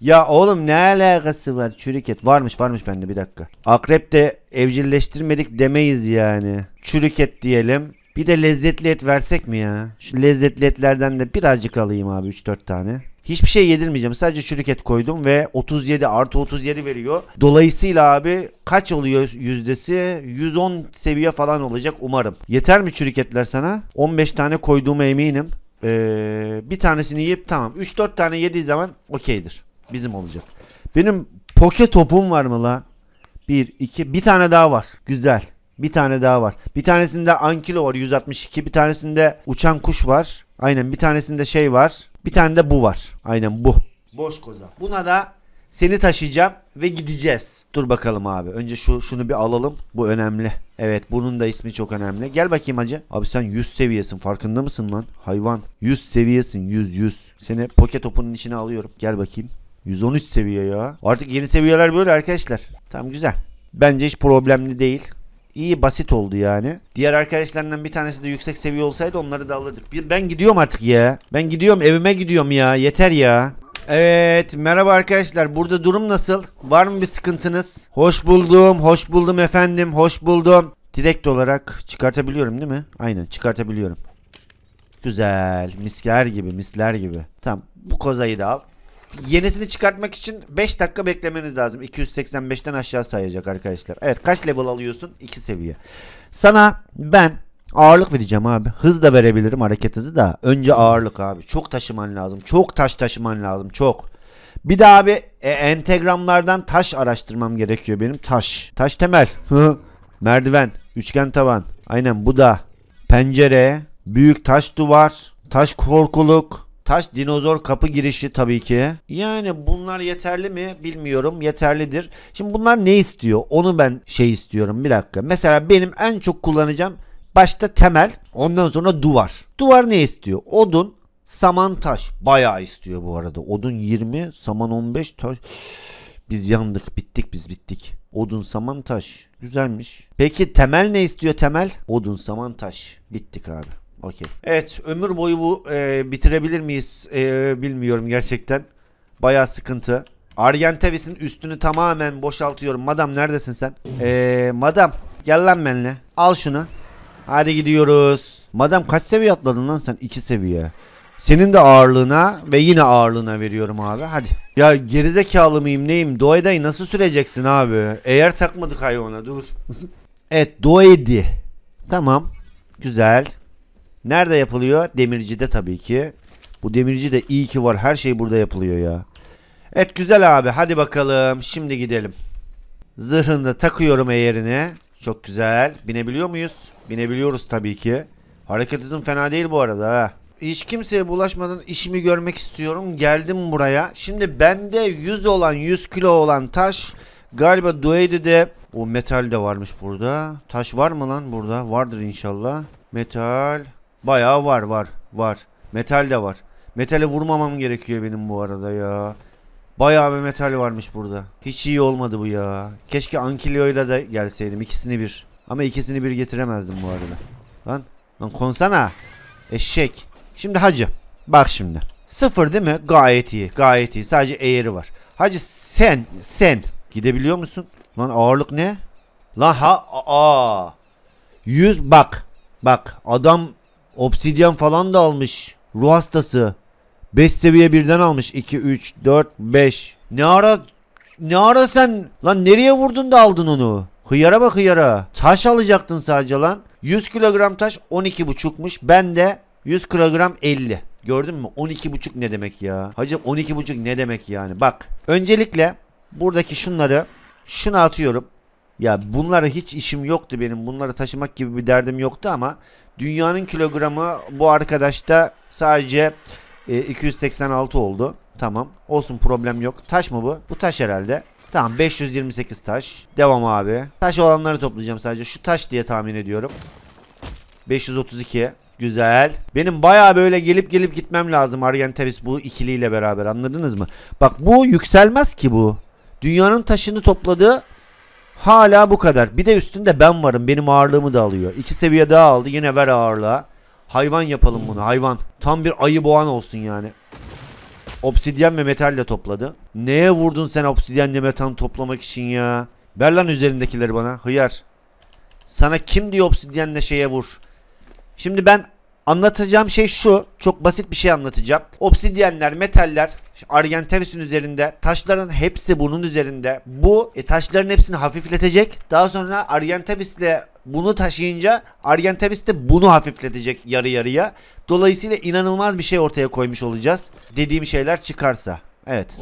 Ya oğlum ne alakası var çürük et? Varmış varmış bende bir dakika. Akrep de evcilleştirmedik demeyiz yani. Çürük et diyelim. Bir de lezzetli et versek mi ya? Şu lezzetli etlerden de birazcık alayım abi 3-4 tane. Hiçbir şey yedirmeyeceğim. Sadece çürük et koydum ve 37 artı 37 veriyor. Dolayısıyla abi kaç oluyor yüzdesi? 110 seviye falan olacak umarım. Yeter mi çürük etler sana? 15 tane koyduğuma eminim. Ee, bir tanesini yiyip tamam. 3-4 tane yediği zaman okeydir. Bizim olacak. Benim poke topum var mı la? 1, 2, bir tane daha var. Güzel. Bir tane daha var. Bir tanesinde ankilo var 162. Bir tanesinde uçan kuş var. Aynen bir tanesinde şey var. Bir tane de bu var. Aynen bu. Boş koza. Buna da seni taşıyacağım ve gideceğiz. Dur bakalım abi. Önce şu şunu bir alalım. Bu önemli. Evet bunun da ismi çok önemli. Gel bakayım hacı. Abi sen 100 seviyesin farkında mısın lan? Hayvan. 100 seviyesin 100 100. Seni poket topunun içine alıyorum. Gel bakayım. 113 seviye ya. Artık yeni seviyeler böyle arkadaşlar. Tam güzel. Bence hiç problemli değil. İyi basit oldu yani. Diğer arkadaşlarından bir tanesi de yüksek seviye olsaydı onları da alırdık. ben gidiyorum artık ya. Ben gidiyorum evime gidiyorum ya. Yeter ya. Evet merhaba arkadaşlar burada durum nasıl? Var mı bir sıkıntınız? Hoş buldum, hoş buldum efendim, hoş buldum. Direkt olarak çıkartabiliyorum değil mi? Aynen çıkartabiliyorum. Güzel misler gibi misler gibi. Tamam bu kozayı da al. Yenisini çıkartmak için 5 dakika beklemeniz lazım. 285'ten aşağı sayacak arkadaşlar. Evet kaç level alıyorsun? 2 seviye. Sana ben Ağırlık vereceğim abi. Hız da verebilirim hareket hızı da. Önce ağırlık abi. Çok taşıman lazım. Çok taş taşıman lazım. Çok. Bir daha abi e, entegramlardan taş araştırmam gerekiyor benim. Taş. Taş temel. Merdiven. Üçgen tavan. Aynen bu da. Pencere. Büyük taş duvar. Taş korkuluk. Taş dinozor kapı girişi tabii ki. Yani bunlar yeterli mi bilmiyorum. Yeterlidir. Şimdi bunlar ne istiyor? Onu ben şey istiyorum bir dakika. Mesela benim en çok kullanacağım Başta temel ondan sonra duvar. Duvar ne istiyor? Odun, saman, taş. Bayağı istiyor bu arada. Odun 20, saman 15, taş. Biz yandık bittik biz bittik. Odun saman taş. Güzelmiş. Peki temel ne istiyor temel? Odun saman taş. Bittik abi. Okey. Evet ömür boyu bu e, bitirebilir miyiz e, bilmiyorum gerçekten. Baya sıkıntı. Argentavis'in üstünü tamamen boşaltıyorum. Madam neredesin sen? Eee madam gel lan benimle. Al şunu. Hadi gidiyoruz. Madem kaç seviye atladın lan sen? 2 seviye. Senin de ağırlığına ve yine ağırlığına veriyorum abi. Hadi. Ya gerizekalı mıyım neyim? Doeda'yı nasıl süreceksin abi? Eğer takmadık ona. dur. evet Doedi. Tamam. Güzel. Nerede yapılıyor? Demircide tabii ki. Bu demirci de iyi ki var. Her şey burada yapılıyor ya. Evet güzel abi. Hadi bakalım. Şimdi gidelim. Zırhını da takıyorum eğerine. Çok güzel. Binebiliyor muyuz? Binebiliyoruz tabii ki. Hareket hızım fena değil bu arada Hiç kimseye bulaşmadan işimi görmek istiyorum. Geldim buraya. Şimdi bende 100 olan 100 kilo olan taş galiba Duade'de o metal de varmış burada. Taş var mı lan burada? Vardır inşallah. Metal. Bayağı var var var. Metal de var. Metale vurmamam gerekiyor benim bu arada ya. Bayağı bir metal varmış burada. Hiç iyi olmadı bu ya. Keşke Ankilio'yla da gelseydim. ikisini bir. Ama ikisini bir getiremezdim bu arada. Lan, lan konsana. Eşek. Şimdi hacı. Bak şimdi. Sıfır değil mi? Gayet iyi. Gayet iyi. Sadece eğeri var. Hacı sen. Sen. Gidebiliyor musun? Lan ağırlık ne? Lan ha. Aa. Yüz bak. Bak adam obsidyen falan da almış. Ruh hastası. 5 seviye birden almış. 2, 3, 4, 5. Ne ara ne ara sen? Lan nereye vurdun da aldın onu? Hıyara bak hıyara. Taş alacaktın sadece lan. 100 kilogram taş 12,5'muş. Ben de 100 kilogram 50. Gördün mü? 12,5 ne demek ya? Hacı 12,5 ne demek yani? Bak. Öncelikle buradaki şunları şuna atıyorum. Ya bunlara hiç işim yoktu benim. Bunları taşımak gibi bir derdim yoktu ama dünyanın kilogramı bu arkadaşta sadece e, 286 oldu. Tamam. Olsun problem yok. Taş mı bu? Bu taş herhalde. Tamam 528 taş. Devam abi. Taş olanları toplayacağım sadece. Şu taş diye tahmin ediyorum. 532. Güzel. Benim baya böyle gelip gelip gitmem lazım Argentavis bu ikiliyle beraber anladınız mı? Bak bu yükselmez ki bu. Dünyanın taşını topladı hala bu kadar. Bir de üstünde ben varım. Benim ağırlığımı da alıyor. İki seviye daha aldı. Yine ver ağırlığa. Hayvan yapalım bunu hayvan. Tam bir ayı boğan olsun yani. Obsidyen ve metalle topladı. Neye vurdun sen obsidyenle metan toplamak için ya? Ver lan üzerindekileri bana hıyar. Sana kim diyor obsidyenle şeye vur. Şimdi ben Anlatacağım şey şu. Çok basit bir şey anlatacağım. Obsidyenler, metaller, Argentavis'in üzerinde. Taşların hepsi bunun üzerinde. Bu e, taşların hepsini hafifletecek. Daha sonra Argentavis'le bunu taşıyınca Argentavis de bunu hafifletecek yarı yarıya. Dolayısıyla inanılmaz bir şey ortaya koymuş olacağız. Dediğim şeyler çıkarsa. Evet.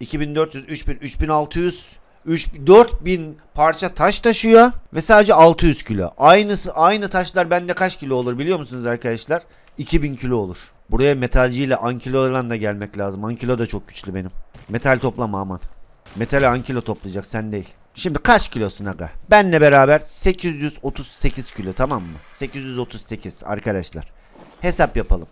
2400, 3000, 3600 3 4000 parça taş taşıyor ve sadece 600 kilo. Aynısı aynı taşlar bende kaç kilo olur biliyor musunuz arkadaşlar? 2000 kilo olur. Buraya metalciyle ankiloyla da gelmek lazım. Ankilo da çok güçlü benim. Metal toplama aman. Metal ankilo toplayacak sen değil. Şimdi kaç kilosun aga? Benle beraber 838 kilo tamam mı? 838 arkadaşlar. Hesap yapalım.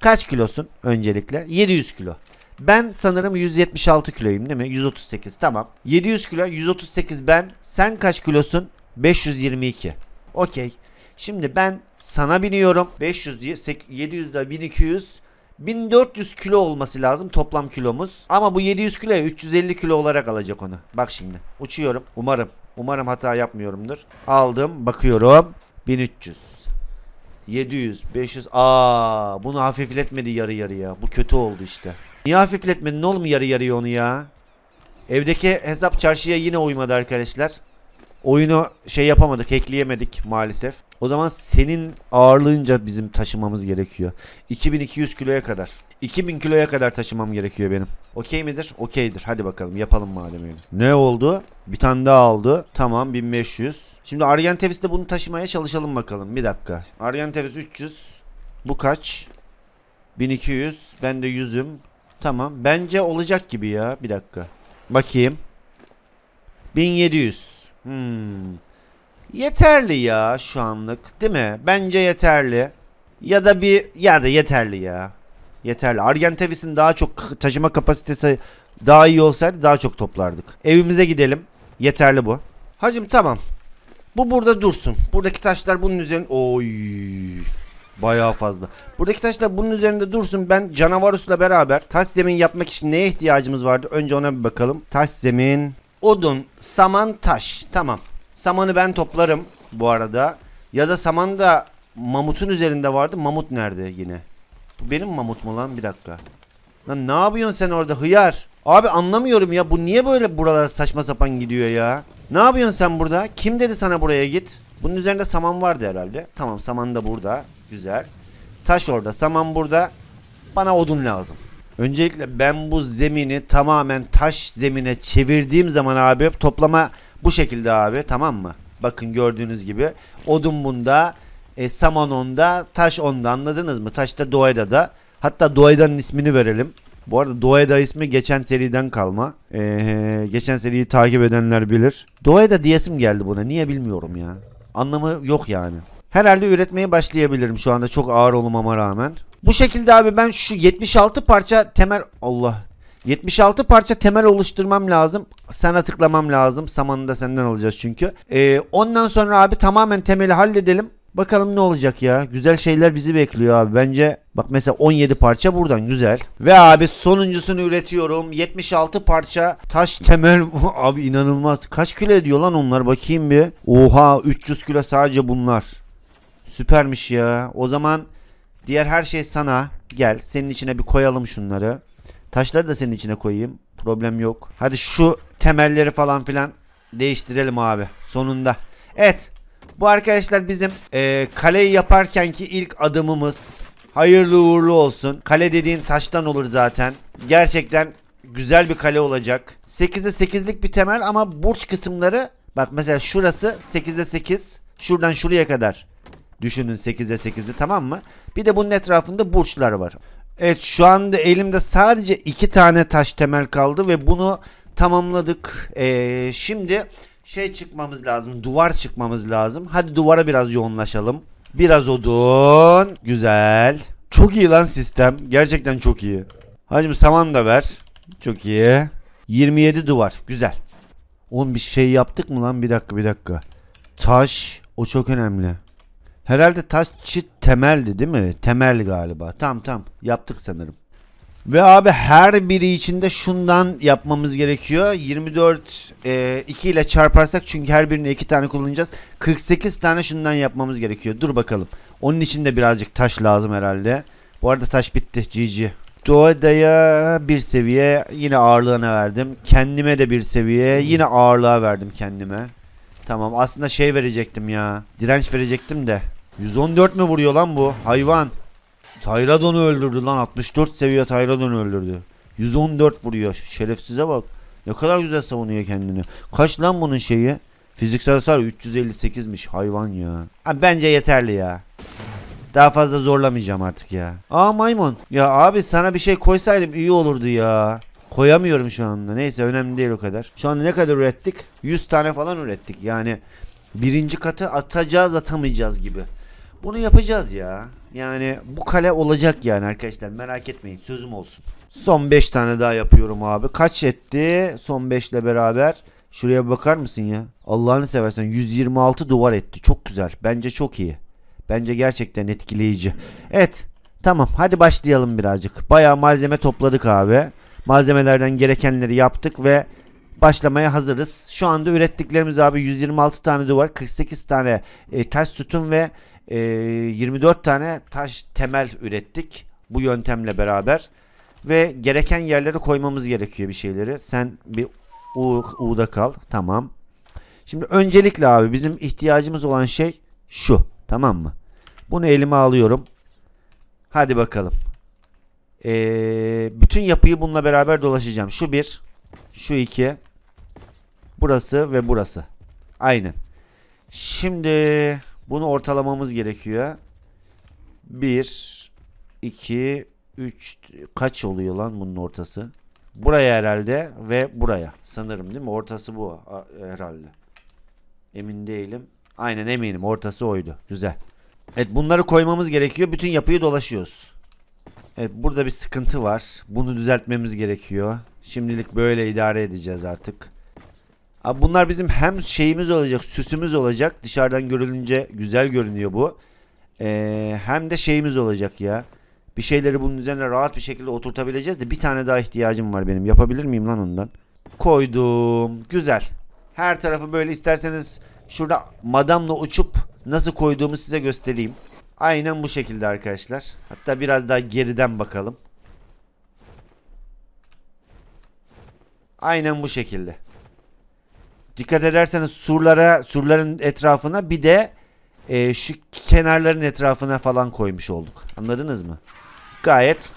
Kaç kilosun öncelikle? 700 kilo. Ben sanırım 176 kiloyum değil mi? 138 tamam. 700 kilo 138 ben. Sen kaç kilosun? 522. Okey. Şimdi ben sana biniyorum. 500 700 de 1200 1400 kilo olması lazım toplam kilomuz. Ama bu 700 kiloya 350 kilo olarak alacak onu. Bak şimdi uçuyorum. Umarım. Umarım hata yapmıyorumdur. Aldım. Bakıyorum. 1300. 700, 500. Aa, bunu hafifletmedi yarı yarıya. Bu kötü oldu işte. Niye hafifletmedin oğlum yarı yarıya onu ya? Evdeki hesap çarşıya yine uymadı arkadaşlar. Oyunu şey yapamadık, ekleyemedik maalesef. O zaman senin ağırlığınca bizim taşımamız gerekiyor. 2200 kiloya kadar. 2000 kiloya kadar taşımam gerekiyor benim. Okey midir? Okeydir. Hadi bakalım yapalım madem öyle. Ne oldu? Bir tane daha aldı. Tamam 1500. Şimdi Aryan Tevis'te bunu taşımaya çalışalım bakalım. Bir dakika. Argentavis 300. Bu kaç? 1200. Ben de 100'üm. Tamam. Bence olacak gibi ya. Bir dakika. Bakayım. 1700. Hmm. Yeterli ya şu anlık. Değil mi? Bence yeterli. Ya da bir ya da yeterli ya. Yeterli. Argentavis'in daha çok taşıma kapasitesi daha iyi olsaydı daha çok toplardık. Evimize gidelim. Yeterli bu. Hacım tamam. Bu burada dursun. Buradaki taşlar bunun üzerine... Oy. Bayağı fazla. Buradaki taşlar bunun üzerinde dursun. Ben canavarusla beraber taş zemin yapmak için neye ihtiyacımız vardı? Önce ona bir bakalım. Taş zemin, odun, saman, taş. Tamam. Samanı ben toplarım bu arada. Ya da saman da mamutun üzerinde vardı. Mamut nerede yine? Bu benim mamut mu lan? Bir dakika. Lan ne yapıyorsun sen orada hıyar? Abi anlamıyorum ya. Bu niye böyle buralara saçma sapan gidiyor ya? Ne yapıyorsun sen burada? Kim dedi sana buraya git? Bunun üzerinde saman vardı herhalde. Tamam saman da burada. Güzel. Taş orada, saman burada. Bana odun lazım. Öncelikle ben bu zemini tamamen taş zemine çevirdiğim zaman abi toplama bu şekilde abi tamam mı? Bakın gördüğünüz gibi odun bunda, e, saman onda, taş onda anladınız mı? Taşta Doğayda da. Hatta Doeda'nın ismini verelim. Bu arada Doeda ismi geçen seriden kalma. Ee, geçen seriyi takip edenler bilir. Doeda diyesim geldi buna. Niye bilmiyorum ya. Anlamı yok yani. Herhalde üretmeye başlayabilirim şu anda çok ağır olmama rağmen. Bu şekilde abi ben şu 76 parça temel Allah 76 parça temel oluşturmam lazım. Sana tıklamam lazım. Samanı da senden alacağız çünkü. Ee, ondan sonra abi tamamen temeli halledelim. Bakalım ne olacak ya. Güzel şeyler bizi bekliyor abi. Bence bak mesela 17 parça buradan güzel. Ve abi sonuncusunu üretiyorum. 76 parça taş temel. abi inanılmaz. Kaç kilo ediyor lan onlar bakayım bir. Oha 300 kilo sadece bunlar. Süpermiş ya. O zaman diğer her şey sana. Gel senin içine bir koyalım şunları. Taşları da senin içine koyayım. Problem yok. Hadi şu temelleri falan filan değiştirelim abi. Sonunda. Evet. Bu arkadaşlar bizim e, kaleyi yaparkenki ilk adımımız. Hayırlı uğurlu olsun. Kale dediğin taştan olur zaten. Gerçekten güzel bir kale olacak. 8'e 8'lik bir temel ama burç kısımları bak mesela şurası 8'e 8. Şuradan şuraya kadar Düşünün 8'e 8'i tamam mı? Bir de bunun etrafında burçlar var. Evet şu anda elimde sadece iki tane taş temel kaldı ve bunu tamamladık. Ee, şimdi şey çıkmamız lazım. Duvar çıkmamız lazım. Hadi duvara biraz yoğunlaşalım. Biraz odun. Güzel. Çok iyi lan sistem. Gerçekten çok iyi. Hacım saman da ver. Çok iyi. 27 duvar. Güzel. Oğlum bir şey yaptık mı lan? Bir dakika bir dakika. Taş. O çok önemli. Herhalde taş çit temeldi değil mi? Temel galiba. Tam tam yaptık sanırım. Ve abi her biri içinde şundan yapmamız gerekiyor. 24 e, 2 ile çarparsak çünkü her birine 2 tane kullanacağız. 48 tane şundan yapmamız gerekiyor. Dur bakalım. Onun için de birazcık taş lazım herhalde. Bu arada taş bitti. GG. Doğada'ya bir seviye yine ağırlığına verdim. Kendime de bir seviye yine ağırlığa verdim kendime. Tamam aslında şey verecektim ya. Direnç verecektim de. 114 mi vuruyor lan bu? Hayvan. Tayradon'u öldürdü lan. 64 seviye Tayradon'u öldürdü. 114 vuruyor. Şerefsize bak. Ne kadar güzel savunuyor kendini. Kaç lan bunun şeyi? Fiziksel hasar 358'miş. Hayvan ya. Abi bence yeterli ya. Daha fazla zorlamayacağım artık ya. Aa maymun. Ya abi sana bir şey koysaydım iyi olurdu ya. Koyamıyorum şu anda. Neyse önemli değil o kadar. Şu anda ne kadar ürettik? 100 tane falan ürettik. Yani birinci katı atacağız atamayacağız gibi. Bunu yapacağız ya. Yani bu kale olacak yani arkadaşlar merak etmeyin sözüm olsun. Son 5 tane daha yapıyorum abi. Kaç etti son 5 ile beraber? Şuraya bakar mısın ya? Allah'ını seversen 126 duvar etti. Çok güzel. Bence çok iyi. Bence gerçekten etkileyici. Evet. Tamam hadi başlayalım birazcık. Baya malzeme topladık abi. Malzemelerden gerekenleri yaptık ve başlamaya hazırız. Şu anda ürettiklerimiz abi 126 tane duvar, 48 tane e, ters sütun ve e, ee, 24 tane taş temel ürettik bu yöntemle beraber ve gereken yerlere koymamız gerekiyor bir şeyleri. Sen bir U, U'da kal. Tamam. Şimdi öncelikle abi bizim ihtiyacımız olan şey şu. Tamam mı? Bunu elime alıyorum. Hadi bakalım. Ee, bütün yapıyı bununla beraber dolaşacağım. Şu bir, şu iki, burası ve burası. Aynen. Şimdi bunu ortalamamız gerekiyor. 1 2 3 kaç oluyor lan bunun ortası? Buraya herhalde ve buraya. Sanırım değil mi? Ortası bu herhalde. Emin değilim. Aynen eminim. Ortası oydu. Güzel. Evet bunları koymamız gerekiyor. Bütün yapıyı dolaşıyoruz. Evet burada bir sıkıntı var. Bunu düzeltmemiz gerekiyor. Şimdilik böyle idare edeceğiz artık. Abi bunlar bizim hem şeyimiz olacak, süsümüz olacak. Dışarıdan görülünce güzel görünüyor bu. Ee, hem de şeyimiz olacak ya. Bir şeyleri bunun üzerine rahat bir şekilde oturtabileceğiz de bir tane daha ihtiyacım var benim. Yapabilir miyim lan ondan? Koydum. Güzel. Her tarafı böyle isterseniz şurada madamla uçup nasıl koyduğumu size göstereyim. Aynen bu şekilde arkadaşlar. Hatta biraz daha geriden bakalım. Aynen bu şekilde. Dikkat ederseniz surlara, surların etrafına bir de e, şu kenarların etrafına falan koymuş olduk. Anladınız mı? Gayet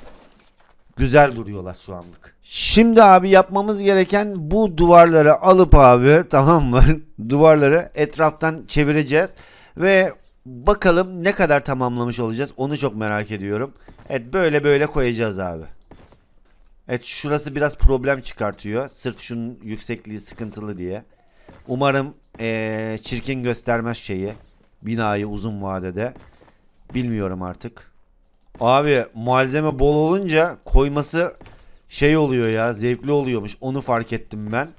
güzel duruyorlar şu anlık. Şimdi abi yapmamız gereken bu duvarları alıp abi tamam mı? duvarları etraftan çevireceğiz ve bakalım ne kadar tamamlamış olacağız. Onu çok merak ediyorum. Evet böyle böyle koyacağız abi. Evet şurası biraz problem çıkartıyor. Sırf şunun yüksekliği sıkıntılı diye. Umarım ee, çirkin göstermez şeyi. Binayı uzun vadede. Bilmiyorum artık. Abi malzeme bol olunca koyması şey oluyor ya zevkli oluyormuş. Onu fark ettim ben.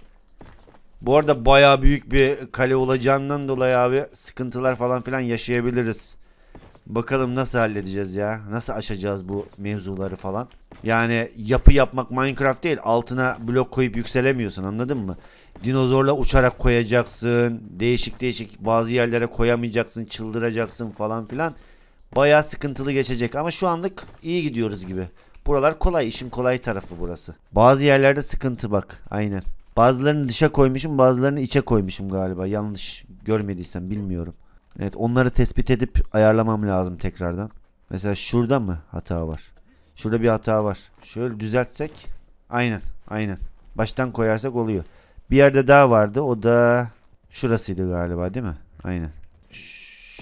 Bu arada baya büyük bir kale olacağından dolayı abi sıkıntılar falan filan yaşayabiliriz. Bakalım nasıl halledeceğiz ya. Nasıl aşacağız bu mevzuları falan. Yani yapı yapmak Minecraft değil. Altına blok koyup yükselemiyorsun anladın mı? dinozorla uçarak koyacaksın. Değişik değişik bazı yerlere koyamayacaksın. Çıldıracaksın falan filan. Baya sıkıntılı geçecek ama şu anlık iyi gidiyoruz gibi. Buralar kolay işin kolay tarafı burası. Bazı yerlerde sıkıntı bak aynen. Bazılarını dışa koymuşum bazılarını içe koymuşum galiba yanlış görmediysen bilmiyorum. Evet onları tespit edip ayarlamam lazım tekrardan. Mesela şurada mı hata var? Şurada bir hata var. Şöyle düzeltsek. Aynen aynen. Baştan koyarsak oluyor. Bir yerde daha vardı. O da şurasıydı galiba değil mi? Aynen. Ş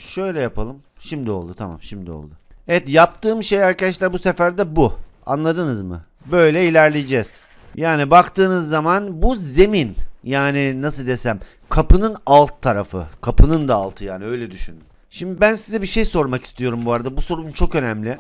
şöyle yapalım. Şimdi oldu tamam şimdi oldu. Evet yaptığım şey arkadaşlar bu sefer de bu. Anladınız mı? Böyle ilerleyeceğiz. Yani baktığınız zaman bu zemin. Yani nasıl desem kapının alt tarafı. Kapının da altı yani öyle düşünün. Şimdi ben size bir şey sormak istiyorum bu arada. Bu sorum çok önemli.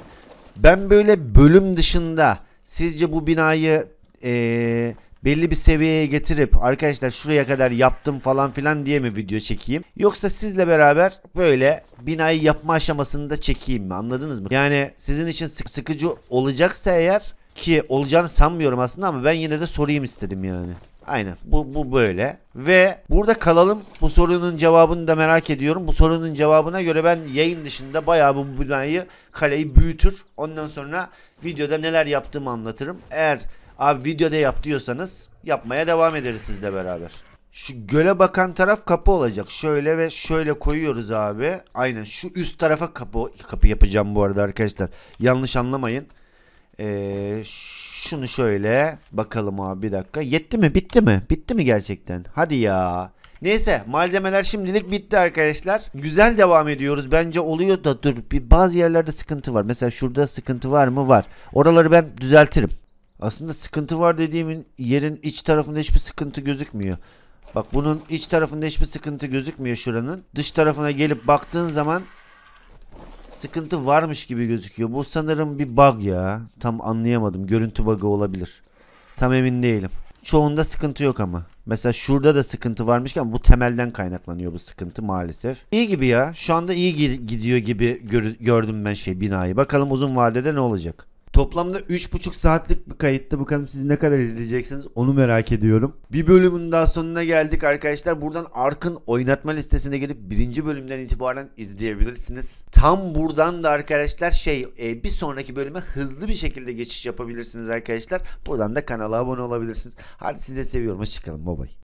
Ben böyle bölüm dışında sizce bu binayı ee, belli bir seviyeye getirip arkadaşlar şuraya kadar yaptım falan filan diye mi video çekeyim? Yoksa sizle beraber böyle binayı yapma aşamasında çekeyim mi? Anladınız mı? Yani sizin için sık sıkıcı olacaksa eğer ki olacağını sanmıyorum aslında ama ben yine de sorayım istedim yani. Aynen bu, bu böyle ve burada kalalım bu sorunun cevabını da merak ediyorum bu sorunun cevabına göre ben yayın dışında bayağı bu binayı kaleyi büyütür ondan sonra videoda neler yaptığımı anlatırım eğer Abi videoda yap diyorsanız yapmaya devam ederiz sizle beraber. Şu göle bakan taraf kapı olacak. Şöyle ve şöyle koyuyoruz abi. Aynen şu üst tarafa kapı kapı yapacağım bu arada arkadaşlar. Yanlış anlamayın. Ee, şunu şöyle bakalım abi bir dakika. Yetti mi? Bitti mi? Bitti mi gerçekten? Hadi ya. Neyse malzemeler şimdilik bitti arkadaşlar. Güzel devam ediyoruz. Bence oluyor da dur bir bazı yerlerde sıkıntı var. Mesela şurada sıkıntı var mı? Var. Oraları ben düzeltirim. Aslında sıkıntı var dediğimin yerin iç tarafında hiçbir sıkıntı gözükmüyor. Bak bunun iç tarafında hiçbir sıkıntı gözükmüyor şuranın. Dış tarafına gelip baktığın zaman sıkıntı varmış gibi gözüküyor. Bu sanırım bir bug ya. Tam anlayamadım. Görüntü bug'ı olabilir. Tam emin değilim. Çoğunda sıkıntı yok ama. Mesela şurada da sıkıntı varmışken bu temelden kaynaklanıyor bu sıkıntı maalesef. İyi gibi ya. Şu anda iyi gidiyor gibi gördüm ben şey binayı. Bakalım uzun vadede ne olacak. Toplamda 3,5 saatlik bir kayıttı bakalım siz ne kadar izleyeceksiniz onu merak ediyorum. Bir bölümün daha sonuna geldik arkadaşlar. Buradan Ark'ın oynatma listesine gelip birinci bölümden itibaren izleyebilirsiniz. Tam buradan da arkadaşlar şey e, bir sonraki bölüme hızlı bir şekilde geçiş yapabilirsiniz arkadaşlar. Buradan da kanala abone olabilirsiniz. Hadi size seviyorum. Hoşçakalın. Bye bye.